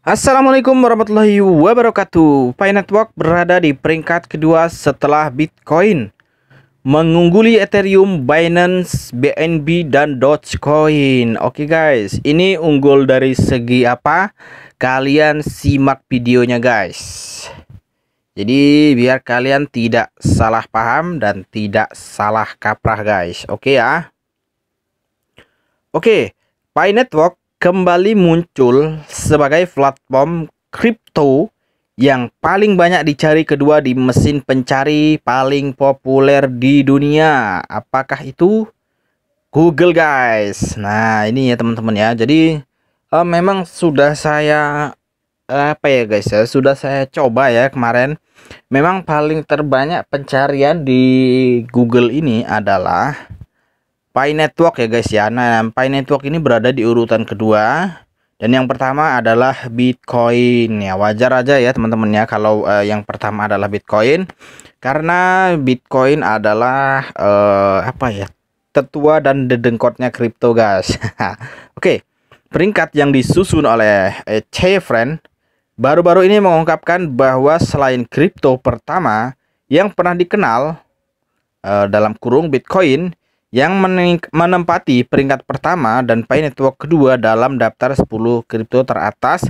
Assalamualaikum warahmatullahi wabarakatuh. Pi Network berada di peringkat kedua setelah Bitcoin, mengungguli Ethereum, Binance, BNB dan Dogecoin. Oke guys, ini unggul dari segi apa? Kalian simak videonya guys. Jadi biar kalian tidak salah paham dan tidak salah kaprah guys. Oke ya. Oke, Pi Network kembali muncul sebagai platform kripto yang paling banyak dicari kedua di mesin pencari paling populer di dunia. Apakah itu Google, guys? Nah, ini ya teman-teman ya. Jadi uh, memang sudah saya apa ya guys ya, sudah saya coba ya kemarin. Memang paling terbanyak pencarian di Google ini adalah Pi Network ya guys ya. Nah, Pi Network ini berada di urutan kedua. Dan yang pertama adalah Bitcoin ya. Wajar aja ya teman-teman ya kalau uh, yang pertama adalah Bitcoin karena Bitcoin adalah uh, apa ya? tetua dan dedengkotnya kripto guys. Oke. Peringkat yang disusun oleh eh, Friend baru-baru ini mengungkapkan bahwa selain kripto pertama yang pernah dikenal uh, dalam kurung Bitcoin yang menempati peringkat pertama dan Pi Network kedua dalam daftar 10 kripto teratas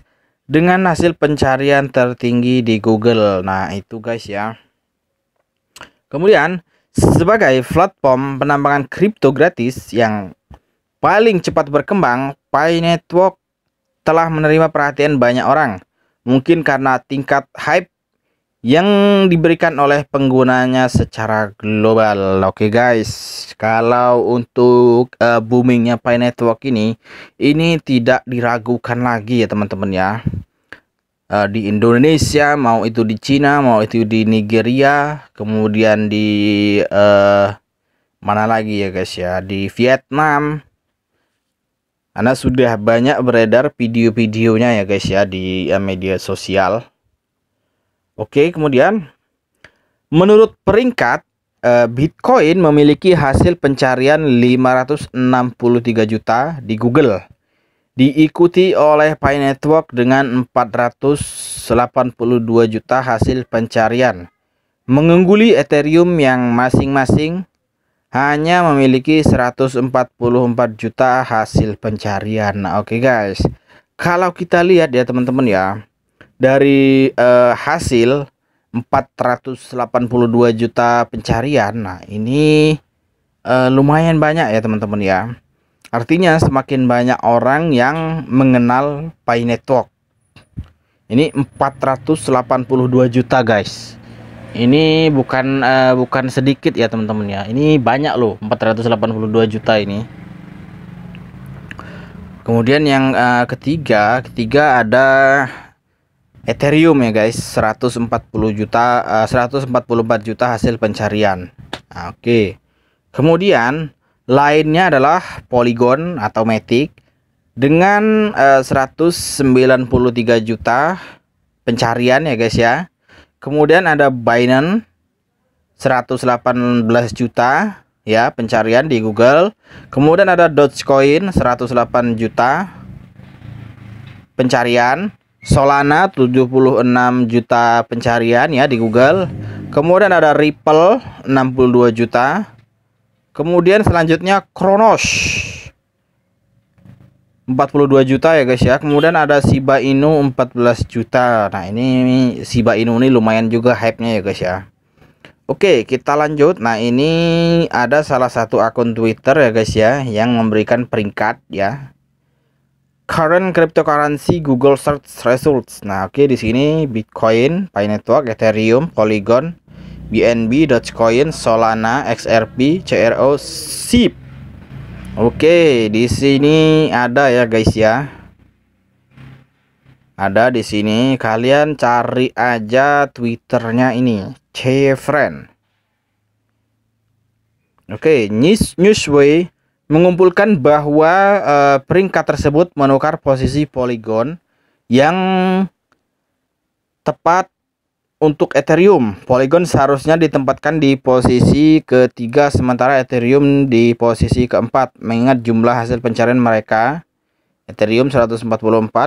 dengan hasil pencarian tertinggi di Google. Nah, itu guys ya. Kemudian, sebagai platform penambangan kripto gratis yang paling cepat berkembang, Pi Network telah menerima perhatian banyak orang. Mungkin karena tingkat hype yang diberikan oleh penggunanya secara global. Oke okay guys, kalau untuk uh, boomingnya Pi Network ini, ini tidak diragukan lagi ya teman-teman ya. Uh, di Indonesia, mau itu di Cina, mau itu di Nigeria, kemudian di uh, mana lagi ya guys ya, di Vietnam. Karena sudah banyak beredar video-videonya ya guys ya di media sosial Oke, kemudian menurut peringkat eh, Bitcoin memiliki hasil pencarian 563 juta di Google. Diikuti oleh Pi Network dengan 482 juta hasil pencarian. Mengungguli Ethereum yang masing-masing hanya memiliki 144 juta hasil pencarian. Nah, Oke okay guys, kalau kita lihat ya teman-teman ya, dari uh, hasil 482 juta pencarian. Nah, ini uh, lumayan banyak ya, teman-teman ya. Artinya semakin banyak orang yang mengenal Pi Network. Ini 482 juta, guys. Ini bukan uh, bukan sedikit ya, teman-teman ya. Ini banyak loh, 482 juta ini. Kemudian yang uh, ketiga, ketiga ada Ethereum ya guys 140 juta eh, uh, 144 juta hasil pencarian nah, oke okay. kemudian lainnya adalah Polygon atau Matic dengan eh, uh, 193 juta pencarian ya guys ya kemudian ada Binance 118 juta ya pencarian di Google kemudian ada Dogecoin 108 juta pencarian Solana 76 juta pencarian ya di Google. Kemudian ada Ripple 62 juta. Kemudian selanjutnya Kronos 42 juta ya guys ya. Kemudian ada Shiba Inu 14 juta. Nah, ini Shiba Inu ini lumayan juga hype-nya ya guys ya. Oke, kita lanjut. Nah, ini ada salah satu akun Twitter ya guys ya yang memberikan peringkat ya current cryptocurrency Google search results. Nah, oke okay, di sini Bitcoin, Pi Network, Ethereum, Polygon, BNB, Dogecoin, Solana, XRP, CRO, SIP. Oke, okay, di sini ada ya guys ya. Ada di sini kalian cari aja Twitternya ini, Cfriend. Oke, okay, News Newsway mengumpulkan bahwa e, peringkat tersebut menukar posisi poligon yang tepat untuk Ethereum. Poligon seharusnya ditempatkan di posisi ketiga sementara Ethereum di posisi keempat mengingat jumlah hasil pencarian mereka. Ethereum 144,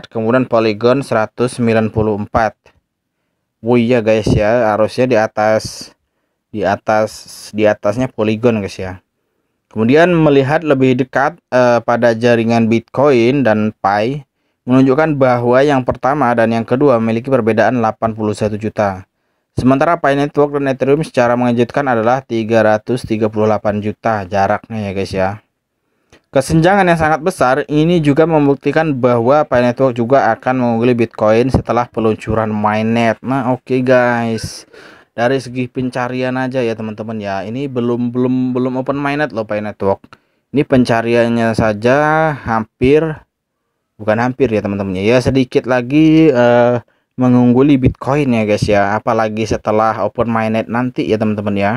kemudian Polygon 194. Oh ya guys ya, harusnya di atas di atas di atasnya Polygon guys ya. Kemudian melihat lebih dekat eh, pada jaringan Bitcoin dan Pi menunjukkan bahwa yang pertama dan yang kedua memiliki perbedaan 81 juta. Sementara Pi Network dan Ethereum secara mengejutkan adalah 338 juta jaraknya ya guys ya. Kesenjangan yang sangat besar ini juga membuktikan bahwa Pi Network juga akan mengungguli Bitcoin setelah peluncuran mainnet. Nah, oke okay guys dari segi pencarian aja ya teman-teman ya ini belum belum belum open minded loh pay Network ini pencariannya saja hampir bukan hampir ya teman-teman ya sedikit lagi uh, mengungguli Bitcoin ya guys ya apalagi setelah open minded nanti ya teman-teman ya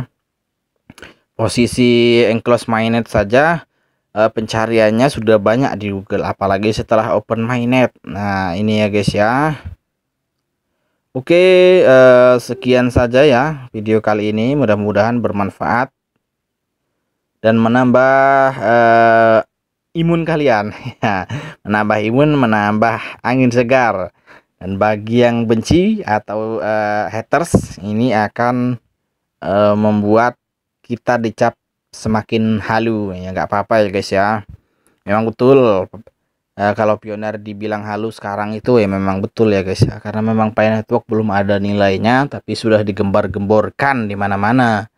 posisi enclosed minded saja uh, pencariannya sudah banyak di Google apalagi setelah open minded nah ini ya guys ya Oke, eh, sekian saja ya video kali ini. Mudah-mudahan bermanfaat dan menambah eh, imun kalian. Ya, menambah imun, menambah angin segar. Dan bagi yang benci atau eh, haters, ini akan eh, membuat kita dicap semakin halu. Ya nggak apa-apa ya guys ya. Memang betul uh, kalau pioner dibilang halus sekarang itu ya memang betul ya guys ya. karena memang pay Network belum ada nilainya tapi sudah digembar-gemborkan di mana-mana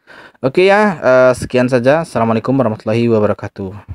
oke okay ya uh, sekian saja assalamualaikum warahmatullahi wabarakatuh